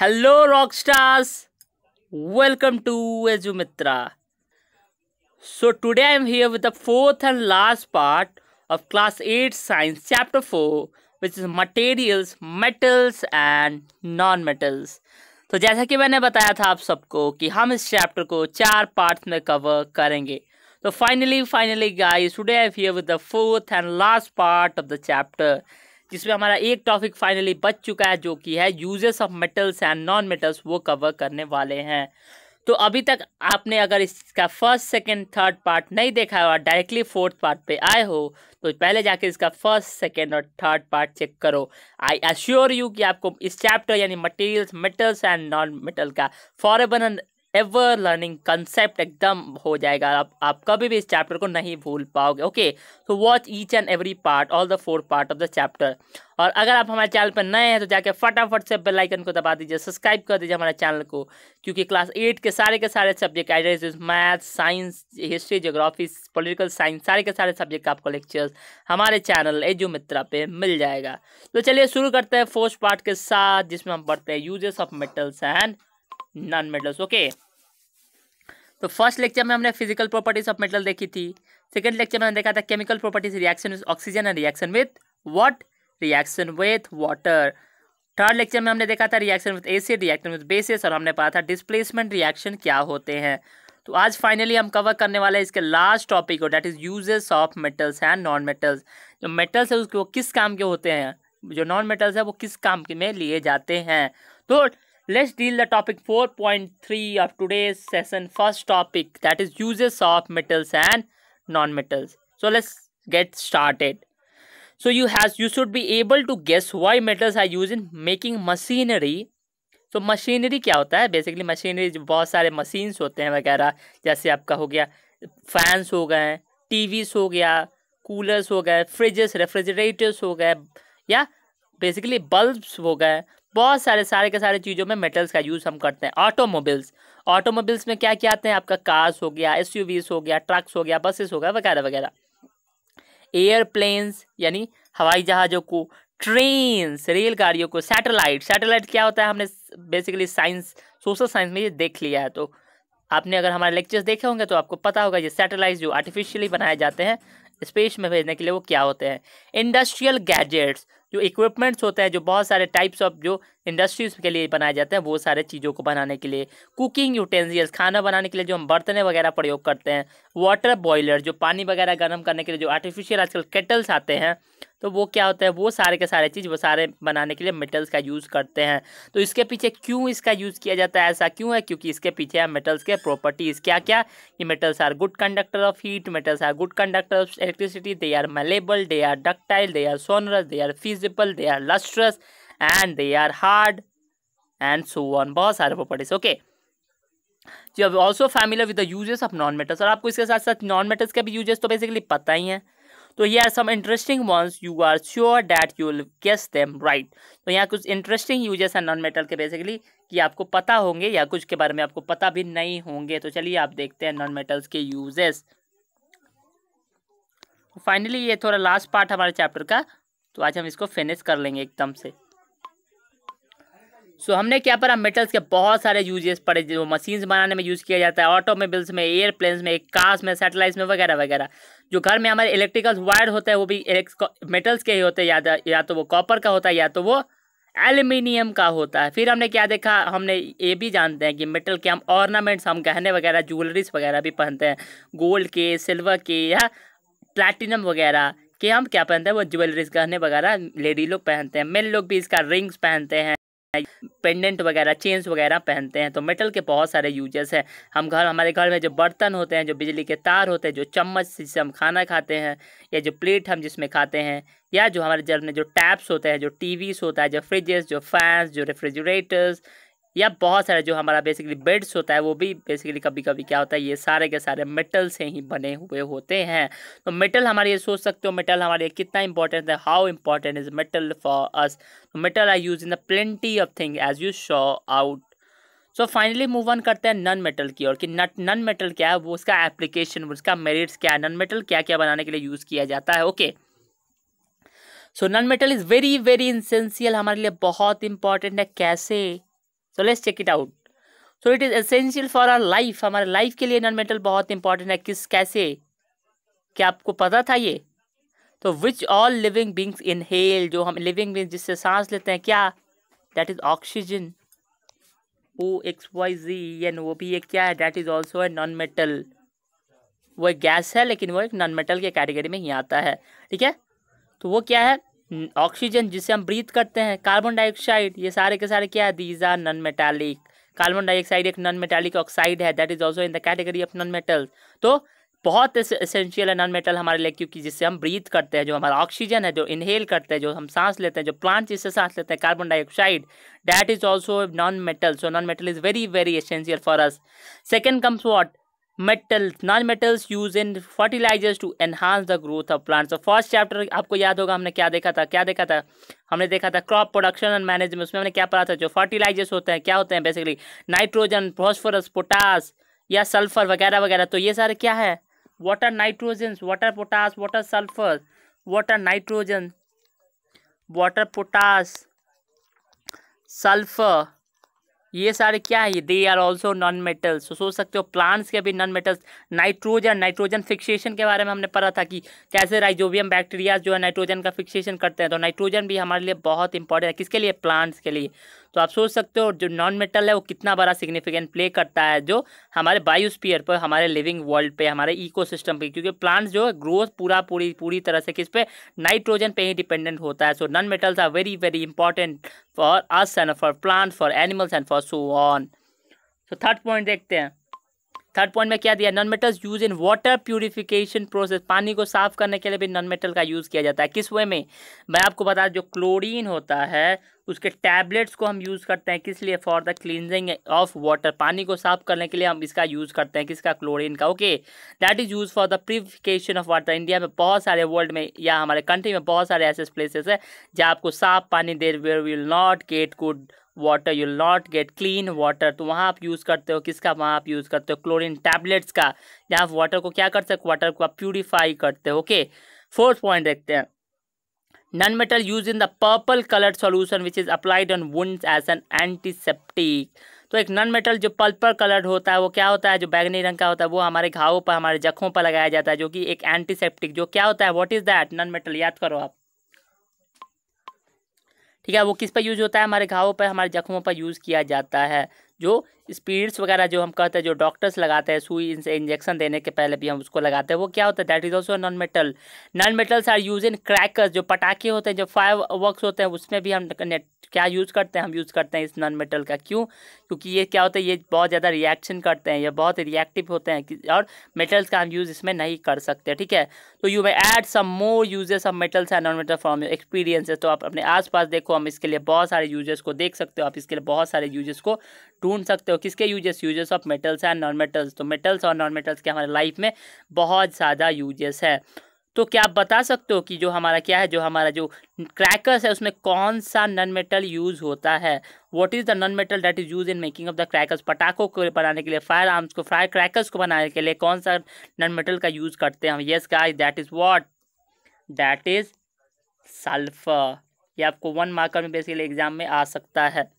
Hello rock stars welcome to Edu Mitra so today I am here with the fourth and last part of class eight science chapter four which is materials metals and non metals तो जैसा कि मैंने बताया था आप सबको कि हम इस चैप्टर को चार पार्ट्स में कवर करेंगे तो finally finally guys today I am here with the fourth and last part of the chapter जिसमें हमारा एक टॉपिक फाइनली बच चुका है जो कि है uses of metals and non metals वो कवर करने वाले हैं तो अभी तक आपने अगर इसका फर्स्ट सेकंड थर्ड पार्ट नहीं देखा और डायरेक्टली फोर्थ पार्ट पे आए हो तो पहले जाके इसका फर्स्ट सेकंड और थर्ड पार्ट चेक करो आई एश्योर यू कि आपको इस चैप्टर यानी materials metals and non metal का फॉरेबन एवर लर्निंग कंसेप्ट एकदम हो जाएगा आप आप कभी भी इस चैप्टर को नहीं भूल पाओगे ओके तो watch each and every part all the four part of the chapter और अगर आप हमारे चैनल पर नए हैं तो जाके फटाफट से बेल आइकन को दबा दीजिए सब्सक्राइब कर दीजिए हमारे चैनल को क्योंकि क्लास एट के सारे के सारे subject address math science history geography political science सारे के सारे सब्जेक्ट का आपको लेक्चर्स हमारे चैनल एजु मित्रा पे मिल जाएगा तो चलिए शुरू करते हैं फोर्थ पार्ट के साथ जिसमें हम पढ़ते हैं uses of metals and non metals okay तो फर्स्ट लेक्चर में हमने फिजिकल प्रॉपर्टीज ऑफ मेटल देखी थी सेकेंड लेक्चर में हमने देखा था chemical properties reaction with oxygen and reaction with what reaction with water third lecture में हमने देखा था reaction with acid reaction with bases और हमने पढ़ा था डिस्प्लेसमेंट रिएक्शन क्या होते हैं तो आज फाइनली हम कवर करने वाले हैं इसके लास्ट टॉपिक को that is uses of metals and non metals जो मेटल्स है उसके वो किस काम के होते हैं जो नॉन मेटल्स है वो किस काम के में लिए जाते हैं तो let's deal the topic 4.3 of today's session first topic that is uses of metals and non-metals so let's get started so you has you should be able to guess why metals are used in making machinery तो machinery क्या होता है basically machinery बहुत सारे machines होते हैं वगैरह जैसे आपका हो गया फैंस हो गए टीवीस हो गया कूलर्स हो गए फ्रिजेस रेफ्रिजरेटर्स हो गए या बेसिकली बल्ब्स हो गए बहुत सारे सारे के सारे चीज़ों में मेटल्स का यूज़ हम करते हैं ऑटोमोबाइल्स ऑटोमोबाइल्स में क्या क्या आते हैं आपका कार्स हो गया एस हो गया ट्रक्स हो गया बसेस हो गया वगैरह वगैरह एयरप्लेन्स यानी हवाई जहाज़ों को ट्रेन्स रेलगाड़ियों को सैटेलाइट सैटेलाइट क्या होता है हमने बेसिकली साइंस सोशल साइंस में ये देख लिया है तो आपने अगर हमारे लेक्चर्स देखे होंगे तो आपको पता होगा ये सैटेलाइट जो आर्टिफिशियली बनाए जाते हैं स्पेस में भेजने के लिए वो क्या होते हैं इंडस्ट्रियल गैजेट्स जो इक्विपमेंट्स होते हैं जो बहुत सारे टाइप्स ऑफ जो इंडस्ट्रीज के लिए बनाए जाते हैं वो सारे चीज़ों को बनाने के लिए कुकिंग यूटेंसिल्स खाना बनाने के लिए जो हम बर्तने वगैरह प्रयोग करते हैं वाटर बॉयलर जो पानी वगैरह गर्म करने के लिए जो आर्टिफिशियल आजकल केटल्स आते हैं तो वो क्या होता है वो सारे के सारे चीज़ वो सारे बनाने के लिए मेटल्स का यूज़ करते हैं तो इसके पीछे क्यों इसका यूज़ किया जाता है ऐसा क्यों है क्योंकि इसके पीछे है मेटल्स के प्रॉपर्टीज़ क्या क्या कि metals are good conductor of heat metals are good conductor of electricity they are malleable they are ductile they are sonorous they are fusible they are lustrous and they are hard and so on बहुत सारे properties okay अब also family with the uses of non metals और आपको इसके साथ साथ non metals के भी यूजेस तो बेसिकली पता ही है तो ये are some interesting ones you are sure that you will guess them right तो यहाँ कुछ इंटरेस्टिंग यूजेस हैं नॉन मेटल के बेसिकली कि आपको पता होंगे या कुछ के बारे में आपको पता भी नहीं होंगे तो चलिए आप देखते हैं नॉन मेटल्स के यूजेस फाइनली ये थोड़ा लास्ट पार्ट हमारे चैप्टर का तो आज हम इसको फिनिश कर लेंगे एकदम से सो so, हमने क्या पढ़ा मेटल्स के बहुत सारे यूजेस पड़े जो मशीन्स बनाने में यूज़ किया जाता है ऑटोमोबल्स में एयरप्लेन्स में कार्स में सेटेलाइट्स में वगैरह वगैरह जो घर में हमारे इलेक्ट्रिकल वायर होते हैं वो भी मेटल्स के ही होते हैं या, तो, या तो वो कॉपर का होता है या तो वो एल्यूमिनियम का होता है फिर हमने क्या देखा हमने ये भी जानते हैं कि मेटल के हम ऑर्नामेंट्स हम गहने वगैरह ज्वेलरीज वगैरह भी पहनते हैं गोल्ड के सिल्वर के या प्लैटिनम वगैरह के हम क्या पहनते हैं वो ज्वेलरीज गहने वगैरह लेडी लोग पहनते हैं मेन लोग भी इसका रिंग्स पहनते हैं पेंडेंट वगैरह चेन्स वगैरह पहनते हैं तो मेटल के बहुत सारे यूजेस हैं हम घर हमारे घर में जो बर्तन होते हैं जो बिजली के तार होते हैं जो चम्मच जिससे हम खाना खाते हैं या जो प्लेट हम जिसमें खाते हैं या जो हमारे घर में जो टैप्स होते हैं जो टीवीस होता है जो फ्रिजेस जो फैंस जो रेफ्रिजरेटर्स या बहुत सारे जो हमारा बेसिकली बेड्स होता है वो भी बेसिकली कभी कभी क्या होता है ये सारे के सारे मेटल से ही बने हुए होते हैं तो मेटल हमारे ये सोच सकते हो मेटल हमारे लिए कितना इंपॉर्टेंट है how important is metal for us metal I use in the plenty of thing as you show out so finally move on करते हैं नन मेटल की और कि नट नन मेटल क्या है वो उसका एप्लीकेशन उसका मेरिट्स क्या है नन मेटल क्या क्या बनाने के लिए यूज़ किया जाता है okay okay. So non metal is very very essential हमारे लिए बहुत इंपॉर्टेंट है कैसे so let's check it out so it is essential for our life हमारे लाइफ के लिए नॉन मेटल बहुत इंपॉर्टेंट है किस कैसे क्या आपको पता था ये तो which all living beings inhale जो हम लिविंग बींग्स जिससे सांस लेते हैं क्या that is oxygen O X Y G N वो भी एक क्या है that is also a non metal वो एक गैस है लेकिन वो एक नॉन मेटल के कैटेगरी में ही आता है ठीक है तो वो क्या है ऑक्सीजन hmm, जिसे हम ब्रीथ करते हैं कार्बन डाइऑक्साइड ये सारे के सारे क्या है these are non metallic carbon dioxide एक नॉन मेटालिक ऑक्साइड है that is also in the category of non metal तो बहुत एसेंशियल है नॉन मेटल हमारे लिए क्योंकि जिससे हम ब्रीथ करते हैं जो हमारा ऑक्सीजन है जो इनहेल करते हैं जो हम सांस लेते हैं जो प्लांट जिससे सांस लेते हैं carbon dioxide that is also non metal so non metal is very very essential for us second comes what metals non metals use in fertilisers to enhance the growth of plants first chapter आपको याद होगा हमने क्या देखा था क्या देखा था हमने देखा था क्रॉप प्रोडक्शन एंड मैनेजमेंट उसमें हमने क्या पढ़ा था जो फर्टिलाइजर्स होते हैं क्या होते हैं बेसिकली नाइट्रोजन फॉस्फोरस पोटास या सल्फर वगैरह वगैरह तो ये सारे क्या है water nitrogen water potash water sulphur water nitrogen water potash sulphur ये सारे क्या है they are also non metals तो सोच सकते हो प्लांट्स के भी non metals nitrogen nitrogen fixation के बारे में हमने पढ़ा था कि कैसे राइजोबियम बैक्टीरिया जो है नाइट्रोजन का फिक्सेशन करते हैं तो नाइट्रोजन भी हमारे लिए बहुत इंपॉर्टेंट है किसके लिए प्लांट्स के लिए तो आप सोच सकते हो जो नॉन मेटल है वो कितना बड़ा सिग्निफिकेंट प्ले करता है जो हमारे बायोस्पियर पर हमारे लिविंग वर्ल्ड पे हमारे इकोसिस्टम पे क्योंकि प्लांट्स जो है ग्रोथ पूरा पूरी पूरी तरह से किस पे नाइट्रोजन पे ही डिपेंडेंट होता है so non metals are very very important for us and for plants for animals and for so on so third point देखते हैं थर्ड पॉइंट में क्या दिया non metals use in water purification process पानी को साफ करने के लिए भी नॉन मेटल का यूज़ किया जाता है किस वे में मैं आपको बता जो क्लोरीन होता है उसके टैबलेट्स को हम यूज़ करते हैं किस लिए for the cleansing of water पानी को साफ करने के लिए हम इसका यूज़ करते हैं किसका क्लोरीन का okay that is use for the purification of water India में बहुत सारे वर्ल्ड में या हमारे कंट्री में बहुत सारे ऐसे प्लेसेस है जहाँ आपको साफ पानी there where will not get good water you not get clean water तो वहाँ आप यूज़ करते हो किसका वहाँ आप यूज़ करते हो क्लोरीन टैबलेट्स का जहाँ आप वाटर को क्या कर सकते वाटर को आप प्यूरीफाई करते हो ओके फोर्थ पॉइंट देखते हैं non metal use in the purple colour solution which is applied on wound as an antiseptic तो एक नन मेटल जो पर्पल कलर होता है वो क्या होता है जो बैगनी रंग का होता है वो हमारे घावों पर हमारे जख्मों पर लगाया जाता है जो कि एक एंटीसेप्टिक जो क्या होता है what is that non metal याद करो आप ठीक है वो किस पर यूज़ होता है हमारे घावों पर हमारे जख्मों पर यूज़ किया जाता है जो स्पीड्स वगैरह जो हम कहते हैं जो डॉक्टर्स लगाते हैं सुई इंजेक्शन देने के पहले भी हम उसको लगाते हैं वो क्या होता है that is also non metal non metals are use in crackers जो पटाखे होते हैं जो फायर वर्क्स होते हैं उसमें भी हम क्या यूज़ करते हैं हम यूज़ करते हैं इस नॉन मेटल का क्यों क्योंकि ये क्या होता है ये बहुत ज़्यादा रिएक्शन करते हैं ये बहुत रिएक्टिव होते हैं और मेटल्स का हम यूज़ इसमें नहीं कर सकते ठीक है तो you may add some more uses of metals and non metal from experiences तो आप अपने आसपास देखो हम इसके लिए बहुत सारे यूजेस को देख सकते हो आप इसके लिए बहुत सारे यूजेस को ढूंढ सकते हो किसके uses uses of metals and non metals तो मेटल्स और नॉन मेटल्स के हमारे लाइफ में बहुत ज़्यादा यूजेस है तो क्या आप बता सकते हो कि जो हमारा क्या है जो हमारा जो क्रैकर्स है उसमें कौन सा नन मेटल यूज़ होता है what is the non metal that is use in making of the crackers पटाखों को बनाने के लिए फायर आर्म्स को फायर क्रैकर्स को बनाने के लिए कौन सा नन मेटल का यूज़ करते हैं हम yes guys that is what that is sulphur ये आपको वन मार्कर में बेसिकली एग्जाम में आ सकता है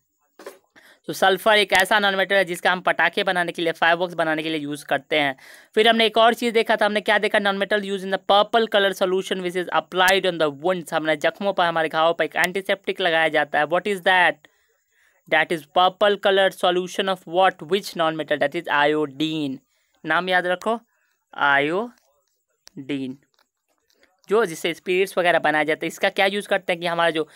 तो सल्फर एक ऐसा नॉन मेटल है जिसका हम पटाखे बनाने के लिए फायर बॉक्स बनाने के लिए यूज़ करते हैं फिर हमने एक और चीज़ देखा था हमने क्या देखा non metal use in the purple colour solution which is applied on the wounds हमने जख्मों पर हमारे घावों पर एक एंटीसेप्टिक लगाया जाता है what is that that is purple colour solution of what which non metal that is iodine नाम याद रखो आयोडीन जो जिससे स्पिरिट्स वगैरह बनाया जाता है इसका क्या यूज़ करते हैं कि हमारा जो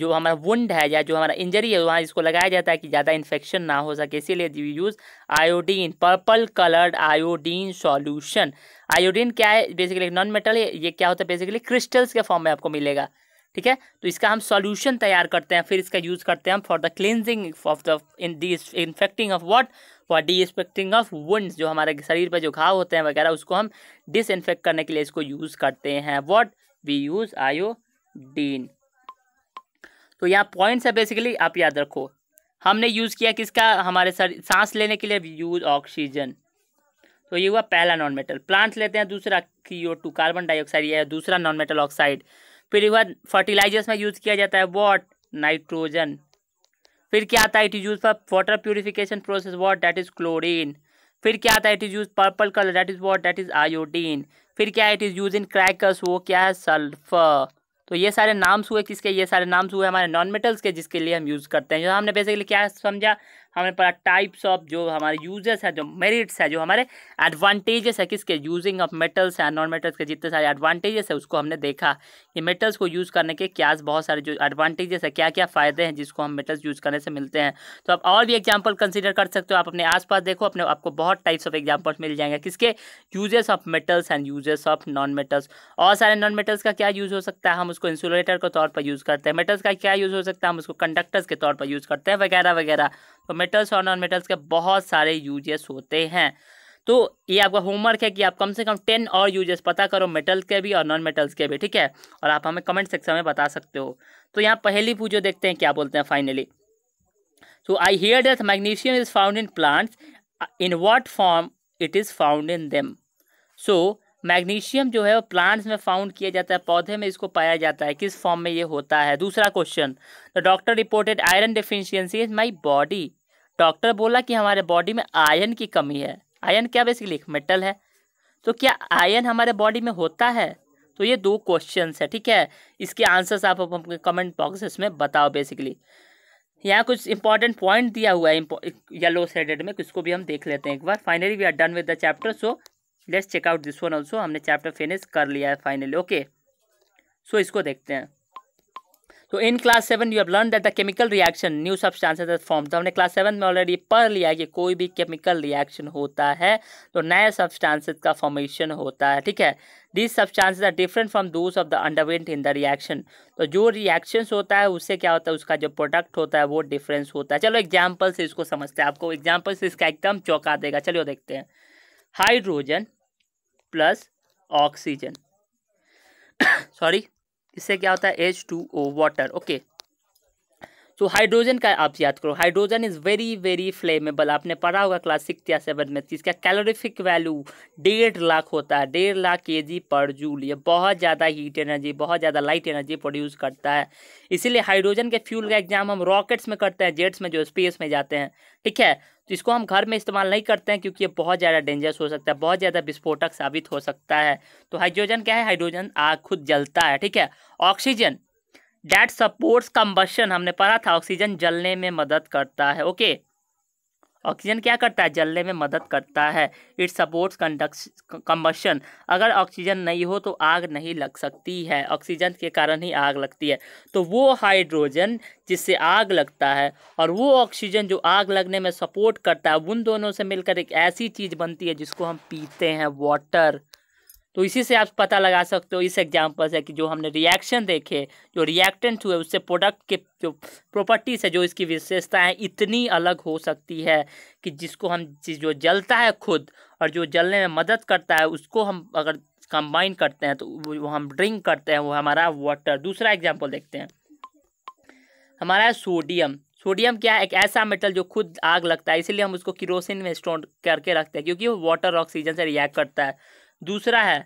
जो हमारा वुंड है या जो हमारा इंजरी है वहाँ इसको लगाया जाता है कि ज़्यादा इन्फेक्शन ना हो सके इसीलिए we use iodine purple coloured iodine solution iodine क्या है बेसिकली नॉन मेटल है ये क्या होता है बेसिकली क्रिस्टल्स के फॉर्म में आपको मिलेगा ठीक है तो इसका हम सॉल्यूशन तैयार करते हैं फिर इसका यूज़ करते हैं हम for the cleansing of the in disinfecting of what for disinfecting of wound जो हमारे शरीर पर जो घाव होते हैं वगैरह उसको हम डिसइनफेक्ट करने के लिए इसको यूज़ करते हैं वॉट वी यूज़ आयोडीन तो यहाँ पॉइंट्स है बेसिकली आप याद रखो हमने यूज़ किया किसका हमारे सर सांस लेने के लिए यूज ऑक्सीजन तो ये हुआ पहला नॉन मेटल प्लांट्स लेते हैं दूसरा कीओ टू कार्बन डाइऑक्साइड यह दूसरा नॉन मेटल ऑक्साइड फिर हुआ फर्टिलाइजर्स में यूज़ किया जाता है वॉट नाइट्रोजन फिर क्या आता है it is use for water purification process what that is chlorine फिर क्या आता है it is use purple colour that is what that is iodine फिर क्या है it is use in crackers वो क्या है सल्फर तो ये सारे नाम्स हुए किसके ये सारे नाम्स हुए हमारे नॉन मेटल्स के जिसके लिए हम यूज़ करते हैं जो हमने बेसिकली क्या समझा हमें पता टाइप्स ऑफ जो हमारे यूजेस है जो मेरिट्स है जो हमारे एडवांटेजेस है किसके यूजिंग ऑफ मेटल्स है नॉन मेटल्स के जितने सारे एडवांटेजेस है उसको हमने देखा कि मेटल्स को यूज़ करने के क्या बहुत सारे जो एडवांटेजेस है क्या क्या फ़ायदे हैं जिसको हम मेटल्स यूज़ करने से मिलते हैं तो आप और भी एग्जाम्पल कंसिडर कर सकते हो आप अपने आस देखो अपने आपको बहुत टाइप्स ऑफ एग्जाम्पल्स मिल जाएंगे किसके uses of metals and uses of non metals और सारे नॉन मेटल्स का क्या यूज़ हो सकता है हम उसको इंसुलेटर के तौर पर यूज़ करते हैं मेटल्स का क्या यूज़ हो सकता है हम उसको कंडक्टर्स के तौर पर यूज़ करते हैं वगैरह वगैरह तो मेटल्स और नॉन मेटल्स के बहुत सारे यूजेस होते हैं तो ये आपका होमवर्क है कि आप कम से कम टेन और यूजेस पता करो मेटल के भी और नॉन मेटल्स के भी ठीक है और आप हमें कमेंट सेक्शन में बता सकते हो तो यहाँ पहली पूजो देखते हैं क्या बोलते हैं finally so I hear that magnesium is found in plants in what form it is found in them so magnesium जो है वो प्लांट्स में फाउंड किया जाता है पौधे में इसको पाया जाता है किस फॉर्म में ये होता है दूसरा question the doctor reported iron deficiency is my body doctor बोला कि हमारे बॉडी में आयरन की कमी है आयरन क्या बेसिकली मेटल है तो क्या आयरन हमारे बॉडी में होता है तो ये दो क्वेश्चन है ठीक है इसके आंसर्स आप अपने कमेंट बॉक्सेस में बताओ बेसिकली यहाँ कुछ इंपॉर्टेंट पॉइंट दिया हुआ है येलो सेडेड में किसको भी हम देख लेते हैं एक बार finally we are done with the chapter so let's check out this one also हमने चैप्टर फिनिश कर लिया है फाइनली ओके सो इसको देखते हैं तो in class seven you have learn that the chemical reaction new substances are form तो हमने क्लास सेवन में ऑलरेडी पढ़ लिया कि कोई भी केमिकल रिएक्शन होता है तो नए सब्सटेंसेस का फॉर्मेशन होता है ठीक है this substances are different from those of the underwent in the reaction तो जो रिएक्शंस होता है उससे क्या होता है उसका जो प्रोडक्ट होता है वो डिफरेंस होता है चलो एग्जाम्पल से इसको समझते हैं आपको एग्जाम्पल से इसका एकदम चौंका देगा चलिए देखते हैं हाइड्रोजन प्लस ऑक्सीजन सॉरी इससे क्या होता है H two O water okay तो हाइड्रोजन का आप याद करो hydrogen is very very flammable आपने पढ़ा होगा क्लास सिक्स या सेवन में इसका कैलोरीफिक वैल्यू डेढ़ लाख होता है डेढ़ लाख के जी पर जूल ये बहुत ज़्यादा हीट एनर्जी बहुत ज़्यादा लाइट एनर्जी प्रोड्यूस करता है इसीलिए हाइड्रोजन के फ्यूल का एग्जाम हम रॉकेट्स में करते हैं जेट्स में जो स्पेस में जाते हैं ठीक है तो इसको हम घर में इस्तेमाल नहीं करते हैं क्योंकि ये बहुत ज़्यादा डेंजरस हो सकता है बहुत ज़्यादा विस्फोटक साबित हो सकता है तो हाइड्रोजन क्या है हाइड्रोजन आग खुद जलता है ठीक है ऑक्सीजन डैट सपोर्ट्स कम्बशन हमने पढ़ा था ऑक्सीजन जलने में मदद करता है ओके okay? ऑक्सीजन क्या करता है जलने में मदद करता है इट सपोर्ट्स कम्बशन अगर ऑक्सीजन नहीं हो तो आग नहीं लग सकती है ऑक्सीजन के कारण ही आग लगती है तो वो हाइड्रोजन जिससे आग लगता है और वो ऑक्सीजन जो आग लगने में सपोर्ट करता है उन दोनों से मिलकर एक ऐसी चीज़ बनती है जिसको हम पीते हैं वाटर तो इसी से आप पता लगा सकते हो इस एग्जाम्पल से कि जो हमने रिएक्शन देखे जो रिएक्टेंट हुए उससे प्रोडक्ट के जो प्रॉपर्टीज है जो इसकी विशेषता है इतनी अलग हो सकती है कि जिसको हम जो जलता है खुद और जो जलने में मदद करता है उसको हम अगर कंबाइन करते हैं तो वो हम ड्रिंक करते हैं वो हमारा वाटर दूसरा एग्जाम्पल देखते हैं हमारा है सोडियम सोडियम क्या है एक ऐसा मेटल जो खुद आग लगता है इसीलिए हम उसको किरोसिन में स्टोर करके रखते हैं क्योंकि वो वाटर ऑक्सीजन से रिएक्ट करता है दूसरा है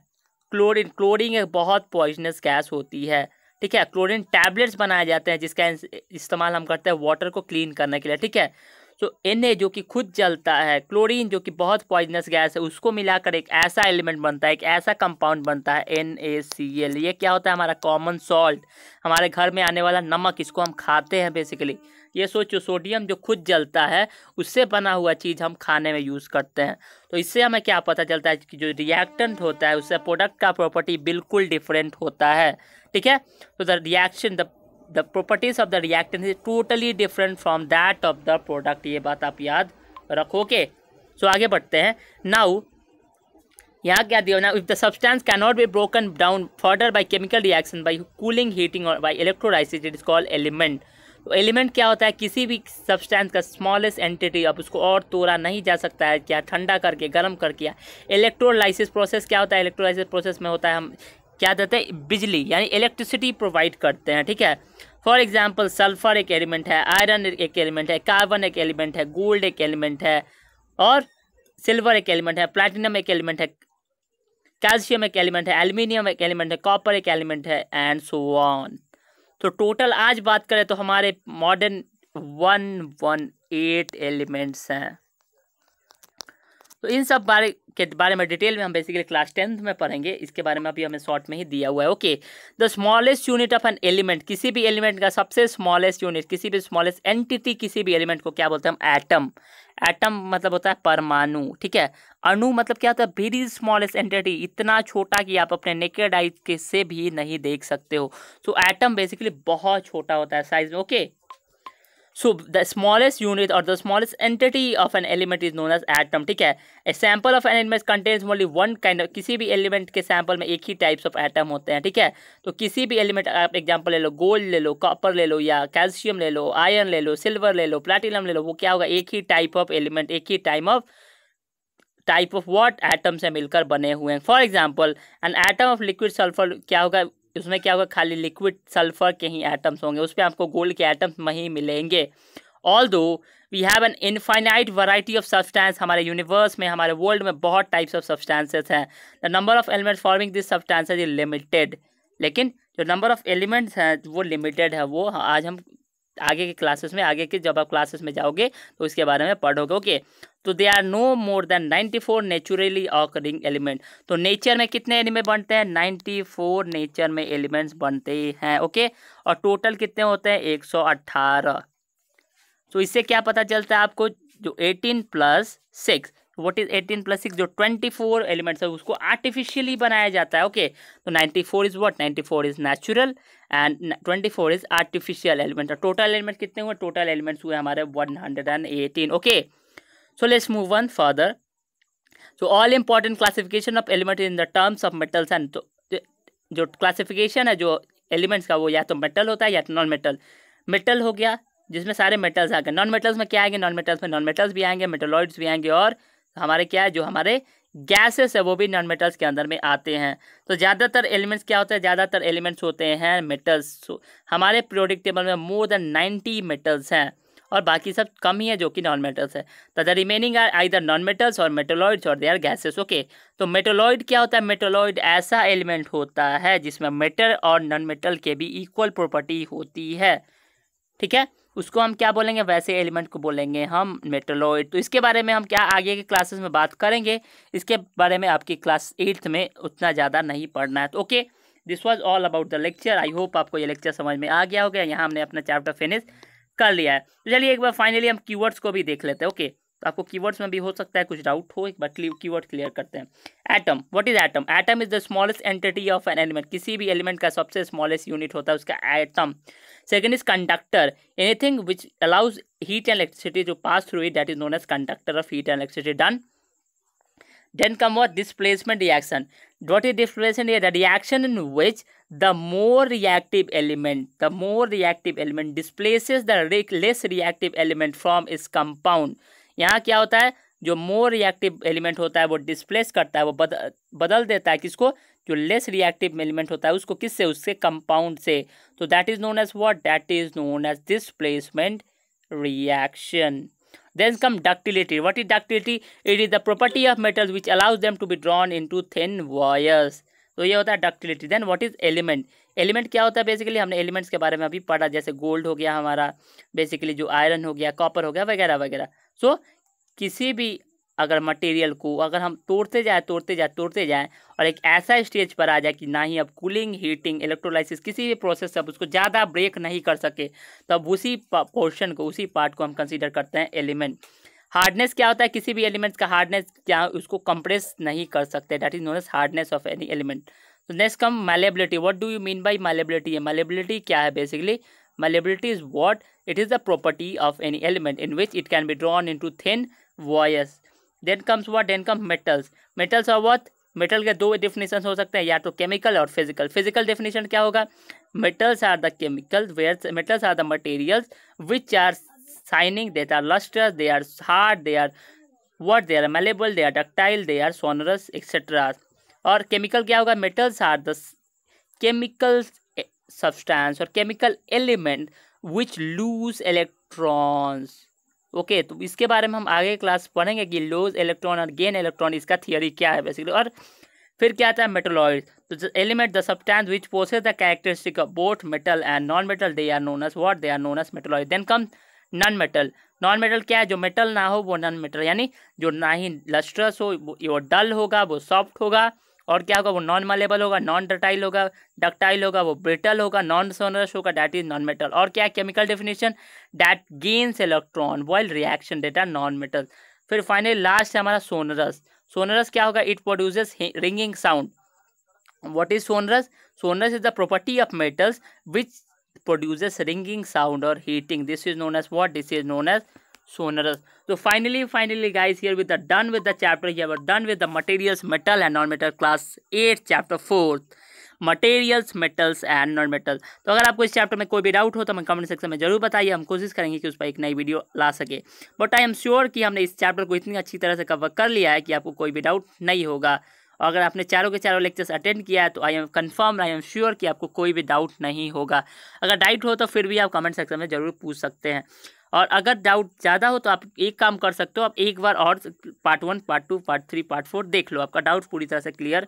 क्लोरिन क्लोरिन एक बहुत पॉइजनस गैस होती है ठीक है क्लोरिन टैबलेट्स बनाए जाते हैं जिसका इस्तेमाल हम करते हैं वाटर को क्लीन करने के लिए ठीक है तो एन जो कि खुद जलता है क्लोरीन जो कि बहुत पॉइजनस गैस है उसको मिलाकर एक ऐसा एलिमेंट बनता है एक ऐसा कंपाउंड बनता है एन ए सी एल ये क्या होता है हमारा कॉमन सॉल्ट हमारे घर में आने वाला नमक इसको हम खाते हैं बेसिकली ये सोचो सोडियम जो खुद जलता है उससे बना हुआ चीज़ हम खाने में यूज़ करते हैं तो इससे हमें क्या पता चलता है कि जो रिएक्टेंट होता है उससे प्रोडक्ट का प्रॉपर्टी बिल्कुल डिफरेंट होता है ठीक है तो the reaction the the properties of the reactant is totally different from that of the product ये बात आप याद रखोगे सो so, आगे बढ़ते हैं नाउ यहाँ क्या दिया ना if the substance can not be broken down further by chemical reaction by cooling heating और by electrolysis it is called element element क्या होता है किसी भी सब्सटेंस का स्मॉलेस्ट एंटिटी अब उसको और तोड़ा नहीं जा सकता है क्या ठंडा करके गर्म करके इलेक्ट्रोलाइसिस प्रोसेस क्या होता है इलेक्ट्रोलाइसिस प्रोसेस में होता है हम क्या देते हैं बिजली यानी इलेक्ट्रिसिटी प्रोवाइड करते हैं ठीक है फॉर एग्जाम्पल सल्फर एक एलिमेंट है आयरन एक एलिमेंट है कार्बन एक एलिमेंट है गोल्ड एक एलिमेंट है और सिल्वर एक एलिमेंट है प्लैटिनम एक एलिमेंट है कैल्शियम एक एलिमेंट है एल्यूमिनियम एक एलिमेंट है कॉपर एक एलिमेंट है एंड सो ऑन तो टोटल आज बात करें तो हमारे modern one one eight elements हैं तो इन सब बारे के बारे में डिटेल में हम बेसिकली क्लास टेंथ में पढ़ेंगे इसके बारे में अभी हमें शॉर्ट में ही दिया हुआ है okay the smallest unit of an element किसी भी एलिमेंट का सबसे स्मॉलेस्ट यूनिट किसी भी स्मॉलेस्ट एंटिटी किसी भी एलिमेंट को क्या बोलते हैं हम एटम एटम मतलब होता है परमाणु ठीक है अणु मतलब क्या होता है वेरी स्मॉलेस्ट एंटिटी इतना छोटा कि आप अपने नेकेड आई के से भी नहीं देख सकते हो सो एटम बेसिकली बहुत छोटा होता है साइज में okay okay? So the smallest unit और the smallest entity of an element is known as atom ठीक है a sample of an element contains only one kind of किसी भी एलिमेंट के सैम्पल में एक ही टाइप्स ऑफ एटम होते हैं ठीक है तो किसी भी एलिमेंट आप एग्जाम्पल ले लो गोल्ड ले लो कॉपर ले लो या कैल्शियम ले लो आयरन ले लो सिल्वर ले लो प्लेटिनम ले लो वो क्या होगा एक ही टाइप ऑफ एलिमेंट एक ही type of type of what atom से मिलकर बने हुए हैं for example an atom of liquid sulphur क्या होगा उसमें क्या होगा खाली लिक्विड सल्फर के ही एटम्स होंगे पर आपको गोल्ड के एटम्स में ही मिलेंगे although we have an infinite variety of substance हमारे यूनिवर्स में हमारे वर्ल्ड में बहुत टाइप्स ऑफ सब्सटेंसेज हैं the number of element forming this substances is limited लेकिन जो नंबर ऑफ एलिमेंट्स हैं वो लिमिटेड है वो आज हम आगे के क्लासेस में आगे के जब आप क्लासेस में जाओगे तो इसके बारे में पढ़ोगे ओके तो they are no more than 94 four naturally occurring element तो नेचर में कितने एलिमेंट बनते हैं 94 नेचर में एलिमेंट्स बनते हैं ओके और टोटल कितने होते हैं 118 तो इससे क्या पता चलता है आपको जो 18 plus six what is eighteen plus six जो ट्वेंटी फोर एलिमेंट्स है उसको आर्टिफिशियली बनाया जाता है ओके तो ninety four is what ninety four is natural and twenty four is artificial element और टोटल एलिमेंट कितने हुए टोटल एलिमेंट्स हुए हमारे one hundred and eighteen okay so let's move on further so all important classification of element in the terms of metals and जो classification है जो elements का वो या तो मेटल होता है या तो नॉन मेटल मेटल हो गया जिसमें सारे मेटल्स आ गए नॉन मेटल्स में क्या आएंगे नॉन मेटल्स में नॉन मेटल्स भी आएंगे मेटलॉइड्स भी आएंगे और हमारे क्या है जो हमारे गैसेस है वो भी नॉन मेटल्स के अंदर में आते हैं तो ज़्यादातर एलिमेंट्स क्या होते हैं ज़्यादातर एलिमेंट्स होते हैं मेटल्स हमारे पीरियोडिक टेबल में मोर देन नाइन्टी मेटल्स हैं और बाकी सब कम ही है जो कि नॉन मेटल्स है तो the remaining are either non metals और मेटोलॉइड्स और दे आर गैसेस ओके तो मेटोलॉइड क्या होता है मेटोलॉइड ऐसा एलिमेंट होता है जिसमें मेटल और नॉन मेटल के भी इक्वल प्रॉपर्टी होती है ठीक है उसको हम क्या बोलेंगे वैसे एलिमेंट को बोलेंगे हम मेटलोइड तो इसके बारे में हम क्या आगे के क्लासेस में बात करेंगे इसके बारे में आपकी क्लास एट्थ में उतना ज़्यादा नहीं पढ़ना है तो okay this was all about the lecture I hope आपको ये लेक्चर समझ में आ गया हो गया यहाँ हमने अपना चैप्टर फिनिश कर लिया है तो चलिए एक बार फाइनली हम की को भी देख लेते हैं ओके आपको कीवर्ड्स में भी हो सकता है कुछ डाउट हो एक बार कीवर्ड क्लियर करते हैं atom what is atom atom is the smallest entity of an element किसी भी एलिमेंट का सबसे स्मॉलेस्ट यूनिट होता है उसका atom second is conductor anything which allows heat and electricity जो pass through it that is known as conductor of heat and electricity then then come what displacement reaction that is displacement the reaction in which the more reactive element the more reactive element displaces the less reactive element from is compound यहाँ क्या होता है जो मोर reactive element होता है वो displace करता है वो बद, बदल देता है किसको जो लेस रिएक्टिव एलिमेंट होता है उसको किससे उसके कंपाउंड से तो that is known as what that is known as reaction then come ductility ductility is ductility it is the property of metals which allows them to be drawn into thin wires तो ये होता है ductility then what is element element क्या होता है basically हमने elements के बारे में अभी पढ़ा जैसे गोल्ड हो गया हमारा बेसिकली जो आयरन हो गया कॉपर हो गया वगैरह वगैरह सो किसी भी अगर मटेरियल को अगर हम तोड़ते जाए तोड़ते जाए तोड़ते जाए और एक ऐसा स्टेज पर आ जाए कि ना ही अब कूलिंग हीटिंग इलेक्ट्रोलाइसिस किसी भी प्रोसेस से अब उसको ज़्यादा ब्रेक नहीं कर सके तो अब उसी पोर्शन को उसी पार्ट को हम कंसिडर करते हैं एलिमेंट हार्डनेस क्या होता है किसी भी एलिमेंट्स का हार्डनेस क्या उसको कंप्रेस नहीं कर सकते that is known as hardness of any element तो next come malleability what do you mean by malleability malleability क्या है basically malleability is what it is the property of any element in which it can be drawn into thin wires then comes what then come metals metals are what metal के दो definition हो सकते हैं या तो chemical और physical physical definition क्या होगा metals are the chemical where metals are the materials which are shining, they are lustrous, they are hard, they are what they are malleable, they are ductile, they are sonorous, etc. और chemical क्या होगा metals are the chemical substance और chemical element which lose electrons okay तो इसके बारे में हम आगे क्लास पढ़ेंगे कि लूज इलेक्ट्रॉन और गेन इलेक्ट्रॉन इसका थियोरी क्या है बेसिकली और फिर क्या आता है मेटलॉइड तो element the substance which possess the characteristic of both metal and non metal they are known as what they are known as metalloid then come non metal non metal क्या है जो metal ना हो वो non metal यानी जो ना ही lustrous हो वो डल होगा वो सॉफ्ट होगा और क्या होगा वो नॉन मलेबल होगा नॉन डटाइल होगा डक्टाइल होगा वो ब्रिटल होगा नॉन सोनरस होगा डैट इज नॉन मेटल और क्या chemical definition that gains electron while reaction that are non metal फिर फाइनली लास्ट है हमारा सोनरस सोनरस क्या होगा it produces ringing sound what is sonorous sonorous is the property of metals which produces ringing sound or heating this is known as what this is known as sonorous so finally finally guys here with the done with the chapter here we are done with the materials metal and non-metal class 8 chapter 4 materials metals and non metal तो अगर आपको इस chapter में कोई भी doubt हो तो हमें कमेंट सेक्शन में जरूर बताइए हम कोशिश करेंगे कि उस पर एक नई वीडियो ला सके बट आई एम श्योर कि हमने इस चैप्टर को इतनी अच्छी तरह से कवर कर लिया है कि आपको कोई भी डाउट नहीं होगा अगर आपने चारों के चारों लेक्चर्स अटेंड किया है तो I am confirm I am sure कि आपको कोई भी डाउट नहीं होगा अगर डाउट हो तो फिर भी आप कमेंट सेक्शन में ज़रूर पूछ सकते हैं और अगर डाउट ज़्यादा हो तो आप एक काम कर सकते हो आप एक बार और part one part two part three part four देख लो आपका डाउट पूरी तरह से क्लियर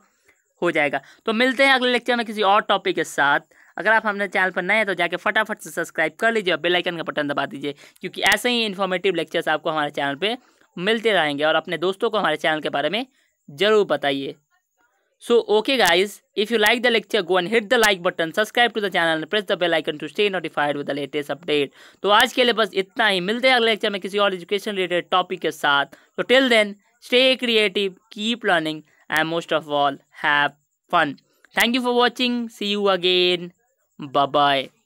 हो जाएगा तो मिलते हैं अगले लेक्चर में किसी और टॉपिक के साथ अगर आप हमारे चैनल पर नए हैं तो जाके फटाफट से सब्सक्राइब कर लीजिए और बेल आइकन का बटन दबा दीजिए क्योंकि ऐसे ही इन्फॉर्मेटिव लेक्चर्स आपको हमारे चैनल पे मिलते रहेंगे और अपने दोस्तों को हमारे चैनल के बारे में जरूर बताइए so okay guys if you like the lecture go and hit the like button subscribe to the channel press the bell icon to stay notified with the latest update तो आज के लिए बस इतना ही मिलते हैं अगले लेक्चर में किसी और एजुकेशन रिलेटेड टॉपिक के साथ तो till then stay creative keep learning and most of all have fun thank you for watching see you again bye